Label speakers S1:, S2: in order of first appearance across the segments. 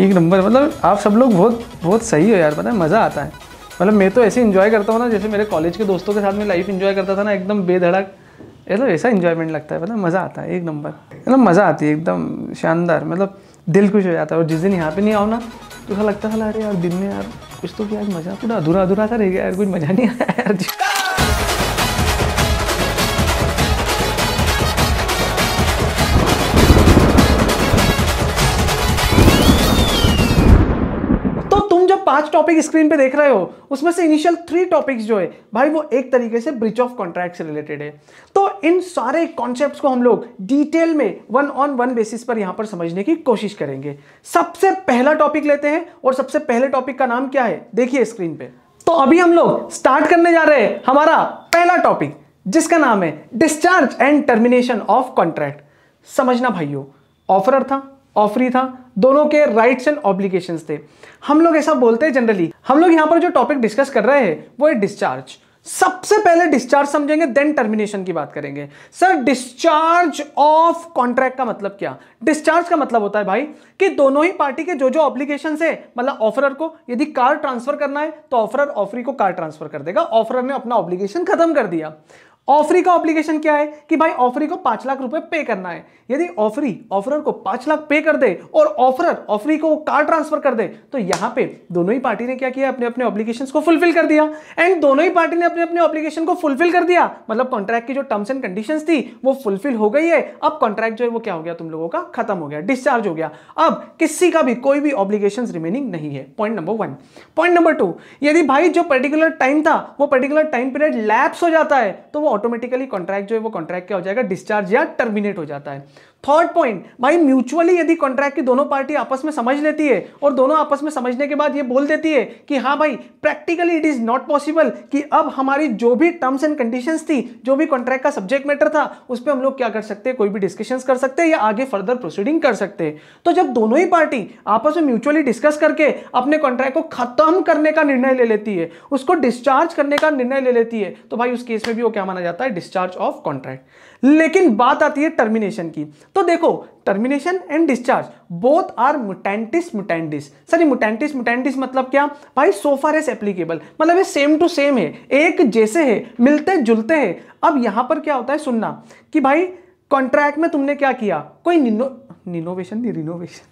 S1: एक नंबर मतलब आप सब लोग बहुत बहुत सही हो यार पता है मज़ा आता है मतलब मैं तो ऐसे इन्जॉय करता हूँ ना जैसे मेरे कॉलेज के दोस्तों के साथ में लाइफ इन्जॉय करता था ना एकदम बेधड़क मतलब ऐसा इन्जॉयमेंट लगता है मतलब मज़ा आता है एक नंबर मतलब मज़ा आती है एकदम शानदार मतलब दिल खुश हो जाता है और जिस दिन यहाँ पे नहीं आओ ना तो ऐसा लगता था अरे यार दिन में यार कुछ तो आज मज़ा पूरा अधूरा अधूरा था रह गया यार कुछ मज़ा नहीं आया यार पांच टॉपिक स्क्रीन पे देख रहे हो उसमें से इनिशियल थ्री टॉपिक्स जो है भाई वो एक तरीके से ब्रिच ऑफ कॉन्ट्रैक्ट से रिलेटेड है तो इन सारे कॉन्सेप्ट को हम लोग डिटेल में वन ऑन वन बेसिस पर यहां पर समझने की कोशिश करेंगे सबसे पहला टॉपिक लेते हैं और सबसे पहले टॉपिक का नाम क्या है देखिए स्क्रीन पे तो अभी हम लोग स्टार्ट करने जा रहे हैं हमारा पहला टॉपिक जिसका नाम है discharge and termination of contract समझना भाइयों ऑफरर था ऑफरी था दोनों के राइट्स एंड ऑब्लिगेशन थे हम लोग ऐसा बोलते हैं जनरली हम लोग यहां पर जो टॉपिक डिस्कस कर रहे हैं वो है डिस्चार्ज सबसे पहले डिस्चार्ज समझेंगे देन टर्मिनेशन की बात करेंगे सर डिस्चार्ज ऑफ कॉन्ट्रैक्ट का मतलब क्या डिस्चार्ज का मतलब होता है भाई कि दोनों ही पार्टी के जो जो ऑब्लिगेशन है मतलब ऑफरर को यदि कार ट्रांसफर करना है तो ऑफरर ऑफरी को कार ट्रांसफर कर देगा ऑफरर ने अपना ऑब्लिगेशन खत्म कर दिया ऑफरी का ऑप्लीकेशन क्या है कि भाई ऑफरी को पांच लाख रुपए पे करना है यदि ऑफरी ऑफरर को पांच लाख पे कर दे और ऑफरर ऑफरी को कार ट्रांसफर कर दे तो यहां पे दोनों ही पार्टी ने क्या किया अपने अपने ऑब्लिगेशन को फुलफिल कर दिया एंड दोनों ही पार्टी ने अपने अपने ऑब्लिगेशन को फुलफिल कर दिया मतलब कॉन्ट्रैक्ट की जो टर्म्स एंड कंडीशन थी वो फुलफिल हो गई है अब कॉन्ट्रैक्ट जो है वो क्या हो गया तुम लोगों का खत्म हो गया डिस्चार्ज हो गया अब किसी का भी कोई भी ऑब्लिगेशन रिमेनिंग नहीं है point number one point number two यदि भाई जो पर्टिकुलर टाइम था वो पर्टिकुलर टाइम पीरियड लैप्स हो जाता है तो वो ऑटोमेटिकली कॉन्ट्रैक्ट जो है वो कॉन्ट्रैक्ट क्या हो जाएगा डिस्चार्ज या टर्मिनेट हो जाता है थर्ड पॉइंट भाई म्यूचुअली यदि कॉन्ट्रैक्ट की दोनों पार्टी आपस में समझ लेती है और दोनों आपस में समझने के बाद ये बोल देती है कि हाँ भाई practically it is not possible कि अब हमारी जो भी टर्म्स एंड कंडीशन थी जो भी कॉन्ट्रैक्ट का सब्जेक्ट मैटर था उस पर हम लोग क्या कर सकते हैं कोई भी डिस्कशन कर सकते हैं या आगे फर्दर प्रोसीडिंग कर सकते हैं तो जब दोनों ही पार्टी आपस में म्यूचुअली डिस्कस करके अपने कॉन्ट्रैक्ट को खत्म करने का निर्णय ले लेती है उसको डिस्चार्ज करने का निर्णय ले लेती है तो भाई उस केस में भी वो क्या माना जाता है डिस्चार्ज ऑफ कॉन्ट्रैक्ट लेकिन बात आती है टर्मिनेशन की तो देखो termination and discharge both are मुटेंटिस मुटेंटिस सॉरी मुटेंटिस मुटेंटिस मतलब क्या भाई सोफार एस एप्लीकेबल मतलब ये सेम टू सेम है एक जैसे है मिलते जुलते हैं अब यहां पर क्या होता है सुनना कि भाई कॉन्ट्रैक्ट में तुमने क्या किया कोई निनो निनोवेशन नहीं रिनोवेशन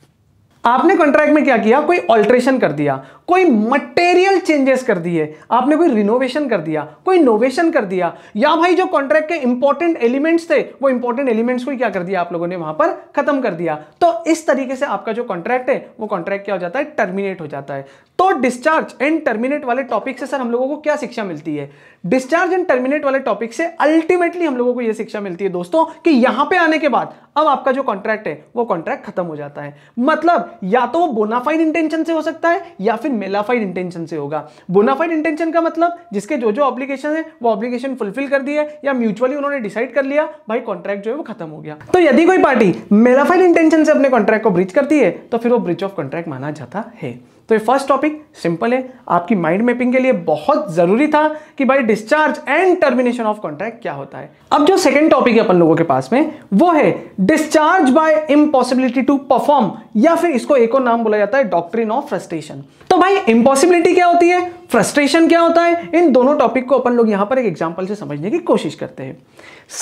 S1: आपने कॉन्ट्रैक्ट में क्या किया कोई ऑल्ट्रेशन कर दिया कोई मटेरियल चेंजेस कर दिए आपने कोई रिनोवेशन कर दिया कोई इनोवेशन कर दिया या भाई जो कॉन्ट्रैक्ट के इंपॉर्टेंट एलिमेंट्स थे वो इंपॉर्टेंट एलिमेंट्स को क्या कर दिया आप लोगों ने वहां पर खत्म कर दिया तो इस तरीके से आपका जो कॉन्ट्रैक्ट है वो कॉन्ट्रैक्ट क्या हो जाता है टर्मिनेट हो जाता है तो डिस्चार्ज एंड टर्मिनेट वाले टॉपिक से सर हम लोगों को क्या शिक्षा मिलती है डिस्चार्ज एंड टर्मिनेट वाले टॉपिक से अल्टीमेटली हम लोगों को यह शिक्षा मिलती है दोस्तों कि यहां पे आने के बाद अब आपका जो कॉन्ट्रैक्ट है वो कॉन्ट्रैक्ट खत्म हो जाता है मतलब या तो वो बोनाफाइड इंटेंशन से हो सकता है या फिर मेलाफाइड इंटेंशन से होगा बोनाफाइड इंटेंशन का मतलब जिसके जो जो ऑब्लिगेशन है वो ऑब्लिगेशन फुलफिल कर दिया या म्यूचुअली उन्होंने डिसाइड कर लिया भाई कॉन्ट्रैक्ट जो है वो खत्म हो गया तो यदि कोई पार्टी मेलाफाइड इंटेंशन से अपने कॉन्ट्रैक्ट को ब्रिच करती है तो फिर वो ब्रिच ऑफ कॉन्ट्रैक्ट माना जाता है तो ये फर्स्ट टॉपिक सिंपल है आपकी माइंड मैपिंग के लिए बहुत ज़रूरी था कि भाई discharge and termination of contract क्या होता है अब जो सेकंड टॉपिक है अपन लोगों के पास में वो है discharge by impossibility to perform या फिर इसको एक और नाम बोला जाता है डॉक्ट्रिन ऑफ फ्रस्ट्रेशन तो भाई इम्पॉसिबिलिटी क्या होती है फ्रस्ट्रेशन क्या होता है इन दोनों टॉपिक को अपन लोग यहां पर एक एग्जाम्पल से समझने की कोशिश करते हैं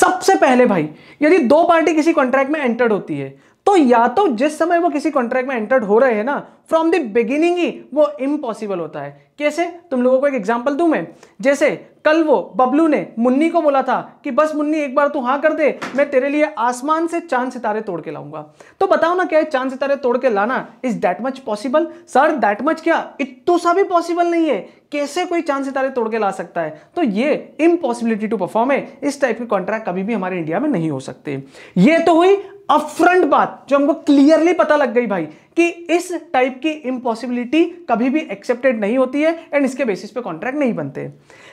S1: सबसे पहले भाई यदि दो पार्टी किसी कॉन्ट्रैक्ट में एंटर्ड होती है तो या तो जिस समय वो किसी कॉन्ट्रैक्ट में एंटर्ड हो रहे हैं ना फ्रॉम द बिगिनिंग ही वो इम्पॉसिबल होता है कैसे तुम लोगों को एक एग्जाम्पल दूं मैं जैसे कल वो बबलू ने मुन्नी को बोला था कि बस मुन्नी एक बार तू हाँ कर दे मैं तेरे लिए आसमान से चांद सितारे तोड़ के लाऊंगा तो बताओ ना क्या चांद सितारे तोड़ के लाना is that much possible sir that much क्या इतो सा भी पॉसिबल नहीं है कैसे कोई चांद सितारे तोड़ के ला सकता है तो ये इम्पॉसिबिलिटी टू परफॉर्म है इस टाइप के कॉन्ट्रैक्ट कभी भी हमारे इंडिया में नहीं हो सकते ये तो हुई अपफ्रंट बात जो हमको क्लियरली पता लग गई भाई कि इस टाइप की इम्पॉसिबिलिटी कभी भी एक्सेप्टेड नहीं होती है एंड इसके बेसिस पे कॉन्ट्रैक्ट नहीं बनते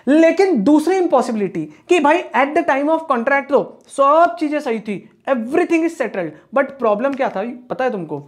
S1: लेकिन दूसरी इम्पॉसिबिलिटी कि भाई at the time of contract तो सब चीज़ें सही थी everything is settled but problem क्या था पता है तुमको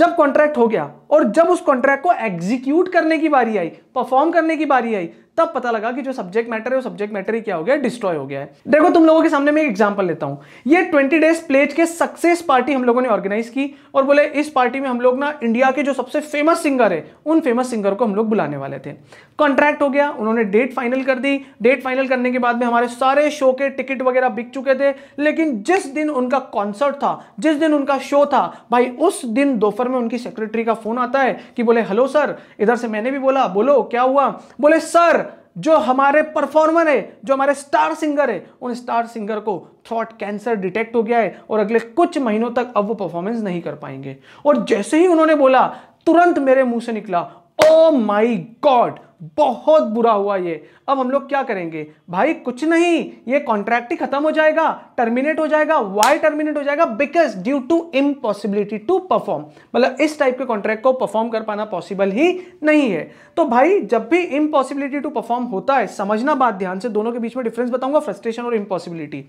S1: जब कॉन्ट्रैक्ट हो गया और जब उस कॉन्ट्रैक्ट को एग्जीक्यूट करने की बारी आई परफॉर्म करने की बारी आई तब पता लगा कि जो सब्जेक्ट मैटर है वो सब्जेक्ट मैटर ही क्या हो गया डिस्ट्रॉय हो गया है देखो तुम लोगों के सामने मैं एक एग्जांपल लेता हूं ये 20 डेज प्लेज के सक्सेस पार्टी हम लोगों ने ऑर्गेनाइज की और बोले इस पार्टी में हम लोग ना इंडिया के जो सबसे फेमस सिंगर है उन फेमस सिंगर को हम लोग बुलाने वाले थे कॉन्ट्रैक्ट हो गया उन्होंने डेट फाइनल कर दी डेट फाइनल करने के बाद में हमारे सारे शो के टिकट वगैरह बिक चुके थे लेकिन जिस दिन उनका कॉन्सर्ट था जिस दिन उनका शो था भाई उस दिन दोपहर में उनकी सेक्रेटरी का फोन आता है कि बोले हेलो सर इधर से मैंने भी बोला बोलो क्या हुआ बोले सर जो हमारे परफॉर्मर है जो हमारे स्टार सिंगर है उन स्टार सिंगर को थ्रॉट कैंसर डिटेक्ट हो गया है और अगले कुछ महीनों तक अब वो परफॉर्मेंस नहीं कर पाएंगे और जैसे ही उन्होंने बोला तुरंत मेरे मुंह से निकला ओ माई गॉड बहुत बुरा हुआ ये अब हम लोग क्या करेंगे भाई कुछ नहीं ये कॉन्ट्रैक्ट ही खत्म हो जाएगा टर्मिनेट हो जाएगा वाई टर्मिनेट हो जाएगा because due to impossibility to perform मतलब इस टाइप के कॉन्ट्रैक्ट को परफॉर्म कर पाना पॉसिबल ही नहीं है तो भाई जब भी इम्पॉसिबिलिटी टू परफॉर्म होता है समझना बात ध्यान से दोनों के बीच में डिफरेंस बताऊंगा फ्रस्ट्रेशन और इम्पॉसिबिलिटी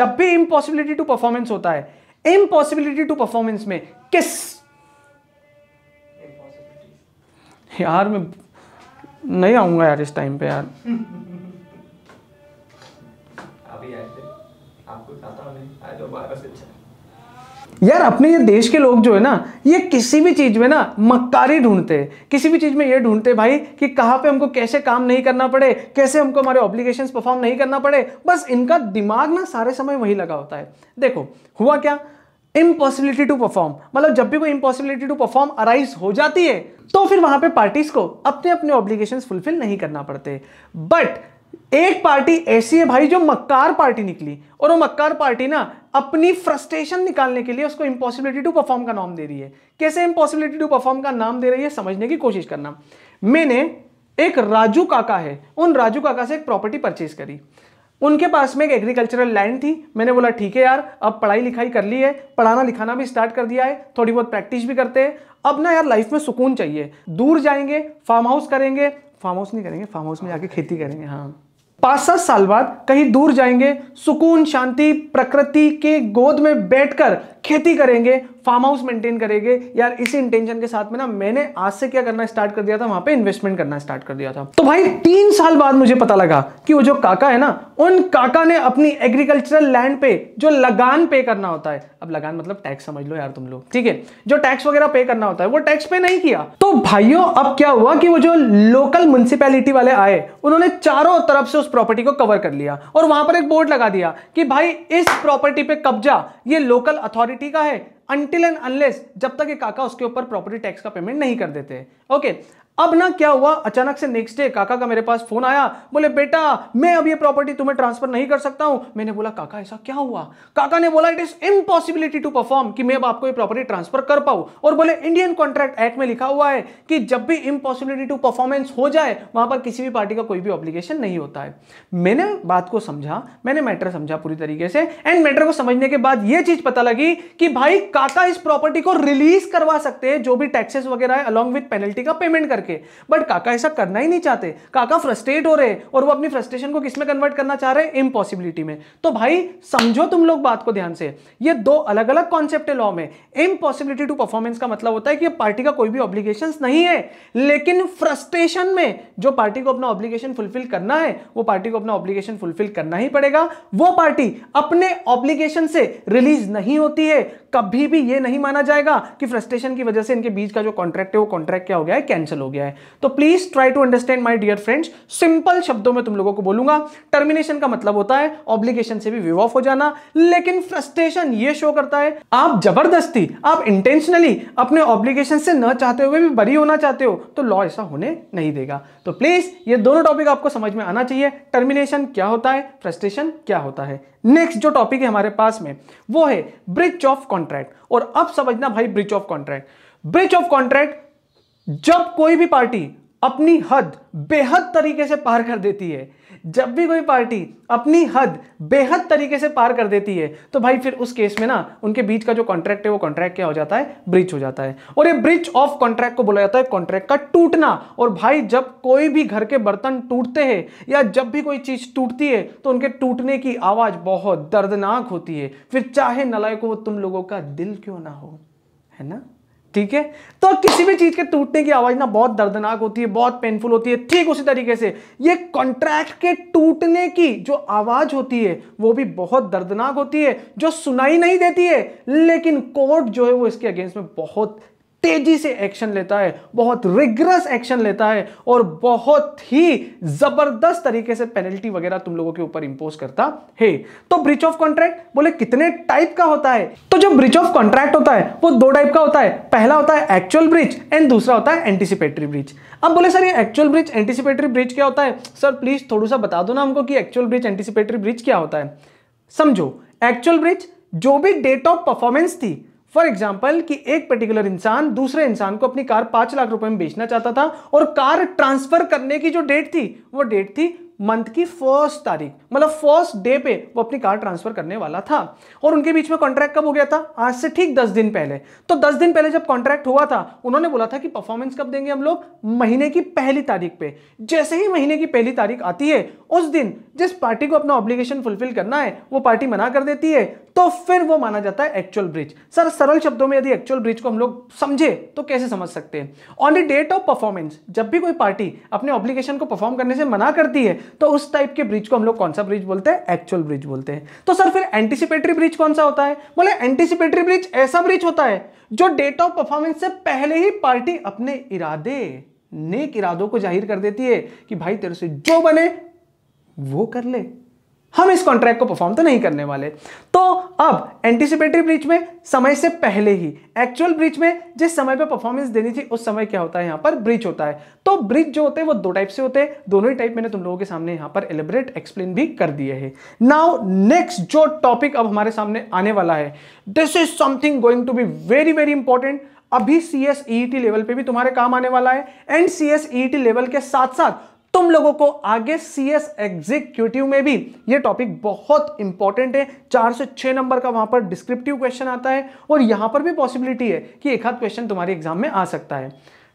S1: जब भी इम्पॉसिबिलिटी टू परफॉर्मेंस होता है इम्पॉसिबिलिटी टू परफॉर्मेंस में किस यार मैं नहीं आऊंगा यार इस टाइम पे यार तो अच्छा यार अपने ये देश के लोग जो है ना ये किसी भी चीज़ में ना मक्कारी ढूंढते हैं किसी भी चीज़ में ये ढूंढते भाई कि कहाँ पे हमको कैसे काम नहीं करना पड़े कैसे हमको हमारे ऑब्लिगेशंस परफॉर्म नहीं करना पड़े बस इनका दिमाग ना सारे समय वही लगा होता है देखो हुआ क्या इम्पॉसिबिलिटी टू परफॉर्म मतलब जब भी कोई इम्पॉसिबिलिटी टू परफॉर्म अराइज हो जाती है तो फिर वहां पे पार्टीज को अपने अपने ऑब्लिगेशन फुलफिल नहीं करना पड़ते बट एक पार्टी ऐसी है भाई जो मक्कार पार्टी निकली और वो मक्कार पार्टी ना अपनी फ्रस्ट्रेशन निकालने के लिए उसको इम्पॉसिबिलिटी टू परफॉर्म का नाम दे रही है कैसे इम्पॉसिबिलिटी टू परफॉर्म का नाम दे रही है समझने की कोशिश करना मैंने एक राजू काका है उन राजू काका से एक प्रॉपर्टी परचेज करी उनके पास में एक एग्रीकल्चरल लैंड थी मैंने बोला ठीक है यार अब पढ़ाई लिखाई कर ली है पढ़ाना लिखाना भी स्टार्ट कर दिया है थोड़ी बहुत प्रैक्टिस भी करते हैं अब ना यार लाइफ में सुकून चाहिए दूर जाएंगे फार्म हाउस करेंगे फार्म हाउस नहीं करेंगे फार्म हाउस में जाके खेती करेंगे हाँ पाँच सात साल बाद कहीं दूर जाएंगे सुकून शांति प्रकृति के गोद में बैठकर खेती करेंगे फार्म हाउस मेंटेन करेंगे यार इसी इंटेंशन के साथ में ना मैंने आज से क्या करना स्टार्ट कर दिया था वहां पे इन्वेस्टमेंट करना स्टार्ट कर दिया था तो भाई तीन साल बाद मुझे पता लगा कि वो जो काका है ना उन काका ने अपनी एग्रीकल्चरल लैंड पे जो लगान पे करना होता है अब लगान मतलब टैक्स समझ लो यार तुम लोग ठीक है जो टैक्स वगैरह पे करना होता है वो टैक्स पे नहीं किया तो भाइयों अब क्या हुआ कि वो जो लोकल म्यूनसिपैलिटी वाले आए उन्होंने चारों तरफ से उस प्रॉपर्टी को कवर कर लिया और वहां पर एक बोर्ड लगा दिया कि भाई इस प्रॉपर्टी पे कब्जा ये लोकल अथॉरिटी का है अनटिल एंड अनलेस जब तक ये काका उसके ऊपर प्रॉपर्टी टैक्स का पेमेंट नहीं कर देते ओके अब ना क्या हुआ अचानक से नेक्स्ट डे काका का मेरे पास फोन आया बोले बेटा मैं अब ये प्रॉपर्टी तुम्हें ट्रांसफर नहीं कर सकता हूं मैंने बोला काका ऐसा क्या हुआ काका ने बोला it is impossibility to perform कि मैं अब आपको ये प्रॉपर्टी ट्रांसफर कर पाऊं और बोले इंडियन कॉन्ट्रैक्ट एक्ट में लिखा हुआ है कि जब भी इम्पॉसिबिलिटी टू परफॉर्मेंस हो जाए वहां पर किसी भी पार्टी का कोई भी ऑब्लिगेशन नहीं होता है मैंने बात को समझा मैंने मैटर समझा पूरी तरीके से एंड मैटर को समझने के बाद यह चीज पता लगी कि भाई काका इस प्रॉपर्टी को रिलीज करवा सकते हैं जो भी टैक्सेस वगैरह है अलॉन्ग विथ पेनल्टी का पेमेंट करके करके बट काका ऐसा करना ही नहीं चाहते काका फ्रस्ट्रेट हो रहे हैं और वो अपनी फ्रस्ट्रेशन को किसमें कन्वर्ट करना चाह रहे हैं इम्पॉसिबिलिटी में तो भाई समझो तुम लोग बात को ध्यान से ये दो अलग अलग कॉन्सेप्ट है लॉ में इम्पॉसिबिलिटी टू परफॉर्मेंस का मतलब होता है कि पार्टी का कोई भी ऑब्लिगेशन नहीं है लेकिन फ्रस्ट्रेशन में जो पार्टी को अपना ऑब्लिगेशन फुलफिल करना है वो पार्टी को अपना ऑब्लिगेशन फुलफिल करना ही पड़ेगा वो पार्टी अपने ऑब्लिगेशन से रिलीज नहीं होती है कभी भी ये नहीं माना जाएगा कि फ्रस्ट्रेशन की वजह से इनके बीच का जो कॉन्ट्रैक्ट है वो कॉन्ट्रैक्ट क्या हो गया है कैंसिल हो गया गया है तो please try to understand my dear friends simple शब्दों में तुम लोगों को बोलूंगा टर्मिनेशन का मतलब होता है ऑब्लिगेशन से भी विव ऑफ हो जाना लेकिन फ्रस्ट्रेशन ये शो करता है आप जबरदस्ती आप इंटेंशनली अपने ऑब्लिगेशन से न चाहते हुए भी बरी होना चाहते हो तो लॉ ऐसा होने नहीं देगा तो प्लीज ये दोनों टॉपिक आपको समझ में आना चाहिए टर्मिनेशन क्या होता है फ्रस्ट्रेशन क्या होता है नेक्स्ट जो टॉपिक है हमारे पास में वो है ब्रिज ऑफ कॉन्ट्रैक्ट और अब समझना भाई breach of contract breach of contract जब कोई भी पार्टी अपनी हद बेहद तरीके से पार कर देती है जब भी कोई पार्टी अपनी हद बेहद तरीके से पार कर देती है तो भाई फिर उस केस में ना उनके बीच का जो कॉन्ट्रैक्ट है वो कॉन्ट्रैक्ट क्या हो जाता है ब्रिच हो जाता है और ये ब्रिच ऑफ कॉन्ट्रैक्ट को बोला जाता है कॉन्ट्रैक्ट का टूटना और भाई जब कोई भी घर के बर्तन टूटते हैं या जब भी कोई चीज टूटती है तो उनके टूटने की आवाज बहुत दर्दनाक होती है फिर चाहे नलायक हो तुम लोगों का दिल क्यों ना हो है ना ठीक है तो किसी भी चीज़ के टूटने की आवाज़ ना बहुत दर्दनाक होती है बहुत पेनफुल होती है ठीक उसी तरीके से ये कॉन्ट्रैक्ट के टूटने की जो आवाज़ होती है वो भी बहुत दर्दनाक होती है जो सुनाई नहीं देती है लेकिन कोर्ट जो है वो इसके अगेंस्ट में बहुत तेजी से एक्शन लेता है बहुत रिग्रस एक्शन लेता है और बहुत ही जबरदस्त तरीके से पेनल्टी वगैरह तुम लोगों के ऊपर इंपोज करता है तो ब्रिच ऑफ कॉन्ट्रैक्ट बोले कितने टाइप का होता है तो जो ब्रिच ऑफ कॉन्ट्रैक्ट होता है वो दो टाइप का होता है पहला होता है एक्चुअल ब्रिज एंड दूसरा होता है एंटीसिपेटरी ब्रिज अब बोले सर ये एक्चुअल ब्रिज एंटीसिपेटरी ब्रिज क्या होता है सर प्लीज थोड़ा सा बता दो ना हमको कि एक्चुअल ब्रिज एंटीसिपेटरी ब्रिज क्या होता है समझो एक्चुअल ब्रिज जो भी डेट ऑफ परफॉर्मेंस थी फॉर एग्जाम्पल कि एक पर्टिकुलर इंसान दूसरे इंसान को अपनी कार पांच लाख रुपए में बेचना चाहता था और कार ट्रांसफर करने की जो डेट थी वो डेट थी मंथ की फर्स्ट तारीख मतलब फर्स्ट डे पे वो अपनी कार ट्रांसफर करने वाला था और उनके बीच में कॉन्ट्रैक्ट कब हो गया था आज से ठीक दस दिन पहले तो दस दिन पहले जब कॉन्ट्रैक्ट हुआ था उन्होंने बोला था कि परफॉर्मेंस कब देंगे हम लोग महीने की पहली तारीख पे जैसे ही महीने की पहली तारीख आती है उस दिन जिस पार्टी को अपना ऑब्लिगेशन फुलफिल करना है वो पार्टी मना कर देती है तो फिर वो माना जाता है एक्चुअल ब्रिज सर सरल शब्दों में यदि एक्चुअल ब्रिज को हम लोग समझे तो कैसे समझ सकते हैं on the date of performance जब भी कोई पार्टी अपने ऑब्लिगेशन को परफॉर्म करने से मना करती है तो उस टाइप के ब्रिज को हम लोग कौन सा ब्रिज बोलते हैं एक्चुअल ब्रिज बोलते हैं तो सर फिर एंटीसिपेटरी ब्रिज कौन सा होता है बोले एंटीसिपेटरी ब्रिज ऐसा ब्रिज होता है जो डेट ऑफ परफॉर्मेंस से पहले ही पार्टी अपने इरादे नेक इरादों को जाहिर कर देती है कि भाई तेरे से जो बने वो कर ले हम इस कॉन्ट्रैक्ट को परफॉर्म तो नहीं करने वाले तो अब एंटीसिपेटरी ब्रीच में समय से पहले ही एक्चुअल ब्रीच में जिस समय पर परफॉर्मेंस देनी थी उस समय क्या होता है यहां पर ब्रीच होता है तो ब्रीच जो होते हैं वो दो टाइप से होते हैं दोनों ही टाइप मैंने तुम लोगों के सामने यहां पर एलिबरेट एक्सप्लेन भी कर दिए है नाउ नेक्स्ट जो टॉपिक अब हमारे सामने आने वाला है this is something going to be very very important अभी सी एस लेवल पे भी तुम्हारे काम आने वाला है एंड सी एस लेवल के साथ साथ तुम लोगों को आगे सी एस एग्जीक्यूटिव में भी ये टॉपिक बहुत इंपॉर्टेंट है चार से छह नंबर का वहां पर डिस्क्रिप्टिव क्वेश्चन आता है और यहां पर भी पॉसिबिलिटी है कि एक हाथ क्वेश्चन तुम्हारे एग्जाम में आ सकता है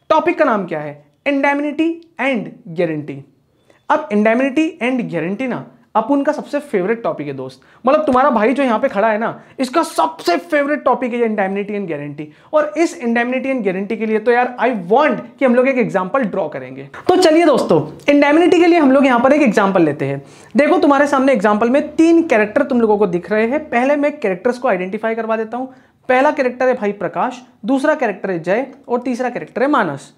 S1: टॉपिक का नाम क्या है इंडेमिनिटी एंड गारंटी अब इंडेमिनिटी एंड गारंटी ना अपन का सबसे फेवरेट टॉपिक है दोस्त मतलब तुम्हारा भाई जो यहां पे खड़ा है ना इसका सबसे फेवरेट टॉपिक है इंडेमनिटी एंड गारंटी और इस इंडेमनिटी एंड गारंटी के लिए तो यार आई वांट कि हम लोग एक एग्जाम्पल ड्रॉ करेंगे तो चलिए दोस्तों इंडेमनिटी के लिए हम लोग यहां पर एक एग्जाम्पल लेते हैं देखो तुम्हारे सामने एग्जाम्पल में तीन कैरेक्टर तुम लोगों को दिख रहे हैं पहले मैं कैरेक्टर्स को आइडेंटिफाई करवा देता हूं पहला कैरेक्टर है भाई प्रकाश दूसरा कैरेक्टर है जय और तीसरा कैरेक्टर है मानस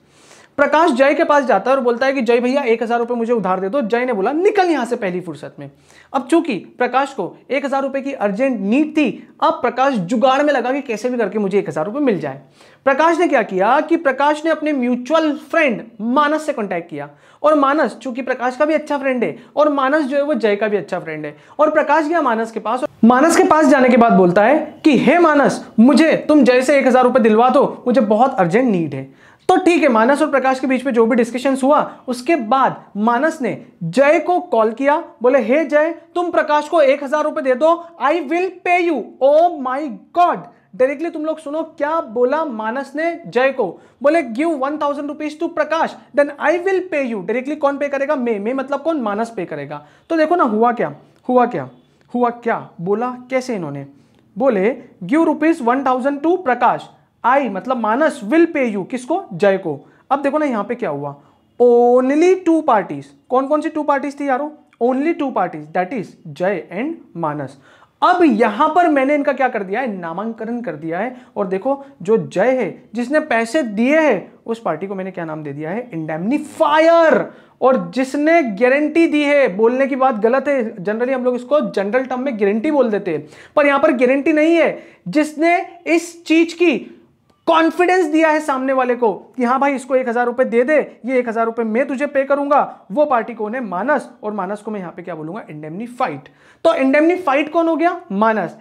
S1: प्रकाश जय के पास जाता है और बोलता है कि जय भैया एक हज़ार रुपये मुझे उधार दे दो जय ने बोला निकल यहां से पहली फुर्सत में अब चूंकि प्रकाश को एक हज़ार रुपये की अर्जेंट नीड थी अब प्रकाश जुगाड़ में लगा कि कैसे भी करके मुझे एक हज़ार रुपये मिल जाए प्रकाश ने क्या किया कि प्रकाश ने अपने म्यूचुअल फ्रेंड मानस से कॉन्टैक्ट किया और मानस चूंकि प्रकाश का भी अच्छा फ्रेंड है और मानस जो है वो जय का भी अच्छा फ्रेंड है और प्रकाश गया मानस के पास मानस के पास जाने के बाद बोलता है कि हे मानस मुझे तुम जय से एक हज़ार रुपये दिलवा दो मुझे बहुत अर्जेंट नीड है तो ठीक है मानस और प्रकाश के बीच में जो भी डिस्कशन हुआ उसके बाद मानस ने जय को कॉल किया बोले हे hey जय तुम प्रकाश को एक हजार रुपए दे दो I will pay you oh my God directly तुम लोग सुनो क्या बोला मानस ने जय को बोले give one thousand rupees to Prakash then I will pay you directly कौन पे करेगा मे मे मतलब कौन मानस पे करेगा तो देखो ना हुआ क्या हुआ क्या हुआ क्या बोला कैसे इन्होंने बोले give rupees one thousand to Prakash I मतलब मानस विल पे यू किसको जय को अब देखो ना यहां पे क्या हुआ ओनली टू पार्टीज कौन कौन सी टू पार्टीज थी यारो only two parties that is Jay and Manas अब यहां पर मैंने इनका क्या कर दिया है नामांकन कर दिया है और देखो जो जय है जिसने पैसे दिए हैं उस पार्टी को मैंने क्या नाम दे दिया है इंडेमनीफायर और जिसने गारंटी दी है बोलने की बात गलत है जनरली हम लोग इसको जनरल टर्म में गारंटी बोल देते हैं पर यहां पर गारंटी नहीं है जिसने इस चीज की कॉन्फिडेंस दिया है सामने वाले को कि हाँ भाई इसको एक हजार रुपए दे दे ये एक हजार रुपए मैं तुझे पे करूंगा वो पार्टी कौन है मानस और मानस को मैं यहां पे क्या बोलूंगा फाइट तो फाइट कौन हो गया मानस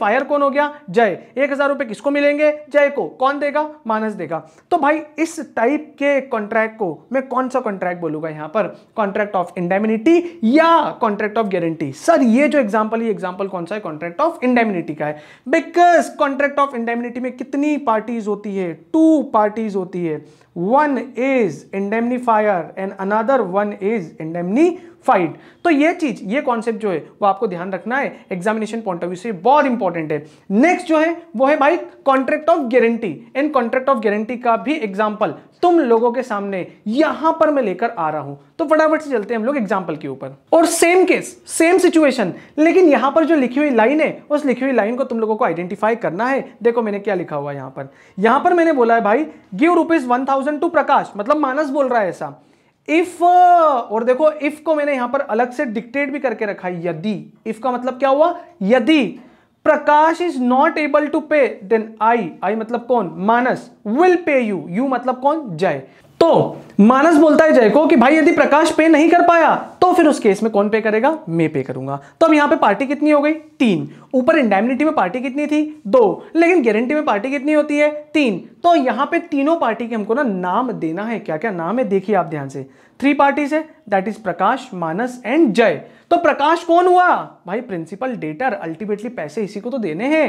S1: फायर कौन हो गया जय एक हजार रुपए किसको मिलेंगे जय को कौन देगा मानस देगा तो भाई इस टाइप के कॉन्ट्रैक्ट को मैं कौन सा कॉन्ट्रैक्ट बोलूंगा यहां पर कॉन्ट्रैक्ट ऑफ इंडेमिनिटी या कॉन्ट्रैक्ट ऑफ गारंटी सर ये जो एग्जाम्पल एग्जाम्पल कौन सा है कॉन्ट्रैक्ट ऑफ इंडेमिनिटी का है बिकॉज कॉन्ट्रैक्ट ऑफ इंडेमिनिटी में कितनी पार्टी पार्टीज होती है टू पार्टीज होती है one is indemnifier and another one is indemnified तो ये चीज ये कॉन्सेप्ट जो है वो आपको ध्यान रखना है एग्जामिनेशन पॉइंट ऑफ व्यू से बहुत इंपॉर्टेंट है नेक्स्ट जो है वो है भाई contract of guarantee in contract of guarantee का भी एग्जाम्पल तुम लोगों के सामने यहां पर मैं लेकर आ रहा हूं तो फटाफट से चलते हैं हम लोग एग्जाम्पल के ऊपर और सेम केस सेम सिचुएशन लेकिन यहां पर जो लिखी हुई लाइन है उस लिखी हुई लाइन को तुम लोगों को आइडेंटिफाई करना है देखो मैंने क्या लिखा हुआ यहां पर यहां पर मैंने बोला है भाई give rupees one two Prakash मतलब मानस बोल रहा है ऐसा इफ और देखो इफ को मैंने यहां पर अलग से डिक्टेट भी करके रखा है यदि इफ का मतलब क्या हुआ यदि Prakash is not able to pay then I I मतलब कौन Manas will pay you you मतलब कौन जय तो मानस बोलता है जय को कि भाई यदि प्रकाश पे नहीं कर पाया तो फिर उस केस में कौन पे करेगा मैं पे करूंगा तो अब यहां पे पार्टी कितनी हो गई तीन ऊपर इंडेमिनिटी में पार्टी कितनी थी दो लेकिन गारंटी में पार्टी कितनी होती है तीन तो यहां पे तीनों पार्टी के हमको ना नाम देना है क्या क्या नाम है देखिए आप ध्यान से थ्री पार्टीज है that is Prakash Manas and Jay तो प्रकाश कौन हुआ भाई प्रिंसिपल डेटर अल्टीमेटली पैसे इसी को तो देने हैं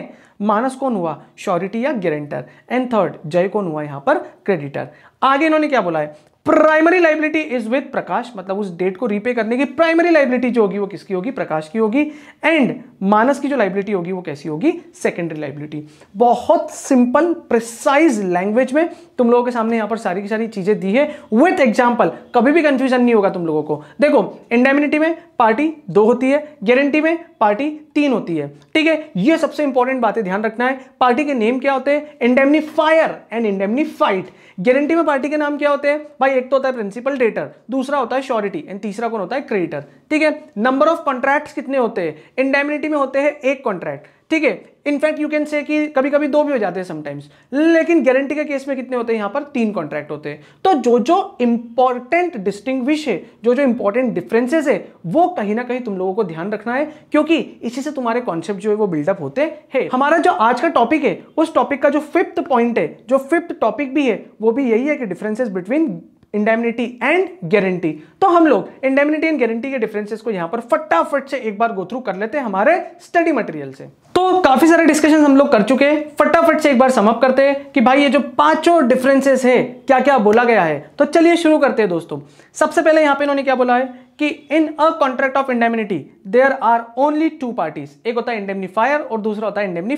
S1: मानस कौन हुआ श्योरिटी या गारंटर एंड थर्ड जय कौन हुआ यहां पर क्रेडिटर आगे इन्होंने क्या बोला है primary liability is with Prakash मतलब उस डेट को रीपे करने की प्राइमरी लाइबिलिटी जो होगी वो किसकी होगी प्रकाश की होगी एंड मानस की जो लाइबिलिटी होगी वो कैसी होगी सेकेंडरी लाइबिलिटी बहुत सिंपल प्रिसाइज लैंग्वेज में तुम लोगों के सामने यहां पर सारी की सारी चीजें दी है विथ एग्जाम्पल कभी भी कंफ्यूजन नहीं होगा तुम लोगों को देखो इंडेमिनिटी में पार्टी दो होती है गारंटी में पार्टी तीन होती है ठीक है ये सबसे इंपॉर्टेंट बातें ध्यान रखना है पार्टी के नेम क्या होते हैं indemnifier and indemnified guarantee में पार्टी के नाम क्या होते हैं भाई एक तो होता है प्रिंसिपल डेटर दूसरा होता है श्योरिटी एंड तीसरा कौन होता है क्रेडिटर ठीक है नंबर ऑफ कॉन्ट्रैक्ट्स कितने होते हैं इंडेमिनिटी में होते हैं एक कॉन्ट्रैक्ट ठीक है इनफैक्ट यू कैन से कि कभी कभी दो भी हो जाते हैं समटाइम्स लेकिन गारंटी के केस में कितने होते हैं यहाँ पर तीन कॉन्ट्रैक्ट होते हैं तो जो जो इंपॉर्टेंट डिस्टिंग है जो जो इंपॉर्टेंट डिफरेंसेस है वो कहीं ना कहीं तुम लोगों को ध्यान रखना है क्योंकि इसी से तुम्हारे कॉन्सेप्ट जो है वो बिल्डअप होते हैं हमारा जो आज का टॉपिक है उस टॉपिक का जो फिफ्थ पॉइंट है जो फिफ्थ टॉपिक भी है वो भी यही है कि differences between indemnity and guarantee तो हम लोग इंडेमिनिटी एंड गारंटी के डिफरेंसेस को यहां पर फटाफट से एक बार गो थ्रू कर लेते हैं हमारे स्टडी मटेरियल से तो काफी सारे डिस्कशन हम लोग कर चुके हैं फटाफट से एक बार समअप करते हैं कि भाई ये जो पांचों डिफरेंसेस है क्या क्या बोला गया है तो चलिए शुरू करते हैं दोस्तों सबसे पहले यहां पर इन्होंने क्या बोला है कि in a contract of indemnity there are only two parties एक होता है इंडेमनी और दूसरा होता है इंडेमनी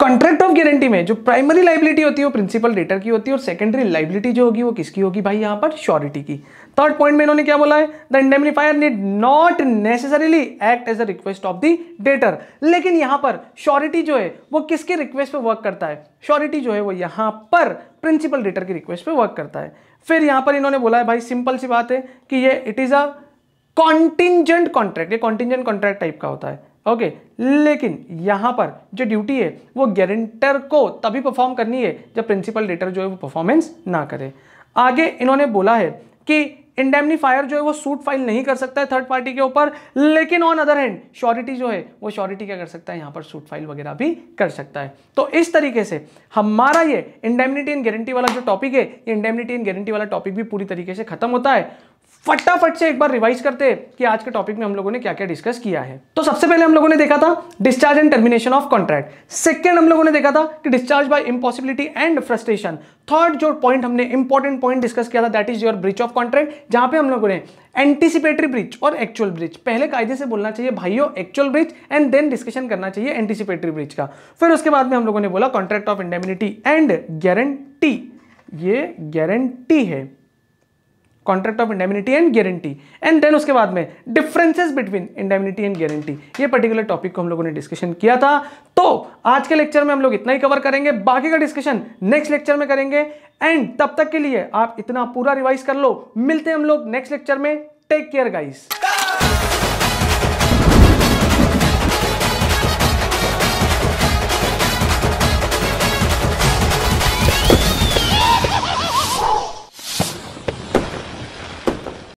S1: कॉन्ट्रैक्ट ऑफ गारंटी में जो प्राइमरी लाइबिलिटी होती है वो प्रिंसिपल डेटर की होती है और सेकेंडरी लाइबिलिटी जो होगी वो किसकी होगी भाई यहाँ पर श्योरिटी की थर्ड पॉइंट में इन्होंने क्या बोला है the indemnifier need not necessarily act as a request of the debtor लेकिन यहाँ पर श्योरिटी जो है वो किसके रिक्वेस्ट पर वर्क करता है श्योरिटी जो है वो यहाँ पर प्रिंसिपल डेटर की रिक्वेस्ट पर वर्क करता है फिर यहाँ पर इन्होंने बोला है भाई सिंपल सी बात है कि ये it is a contingent contract ये कॉन्टिजेंट कॉन्ट्रैक्ट टाइप का होता है ओके लेकिन यहां पर जो ड्यूटी है वो गारंटर को तभी परफॉर्म करनी है जब प्रिंसिपल डेटर जो है वो परफॉर्मेंस ना करे आगे इन्होंने बोला है कि इंडेमनीफायर जो है वो सूट फाइल नहीं कर सकता है थर्ड पार्टी के ऊपर लेकिन ऑन अदर हैंड श्योरिटी जो है वो श्योरिटी क्या कर सकता है यहां पर सूट फाइल वगैरह भी कर सकता है तो इस तरीके से हमारा ये इंडेमनिटी एंड गारंटी वाला जो टॉपिक है ये इंडेमनिटी एंड गारंटी वाला टॉपिक भी पूरी तरीके से खत्म होता है फटाफट से एक बार रिवाइज करते हैं कि आज के टॉपिक में हम लोगों ने क्या क्या डिस्कस किया है तो सबसे पहले हम लोगों ने देखा था discharge and termination of contract second हम लोगों ने देखा था कि discharge by impossibility and frustration third जो पॉइंट हमने इंपॉर्टेंट पॉइंट डिस्कस किया था that is your breach of contract जहां पे हम लोगों ने एंटीसिपेटरी ब्रिज और एक्चुअल ब्रिज पहले कायदे से बोलना चाहिए भाइयों actual breach and then discussion करना चाहिए एंटीसिपेटरी ब्रिज का फिर उसके बाद में हम लोगों ने बोला contract of indemnity and guarantee ये गारंटी है contract of indemnity and guarantee and then उसके बाद में differences between indemnity and guarantee ये पर्टिकुलर टॉपिक को हम लोगों ने डिस्कशन किया था तो आज के लेक्चर में हम लोग इतना ही कवर करेंगे बाकी का डिस्कशन नेक्स्ट लेक्चर में करेंगे एंड तब तक के लिए आप इतना पूरा रिवाइज कर लो मिलते हैं हम लोग नेक्स्ट लेक्चर में टेक केयर गाइस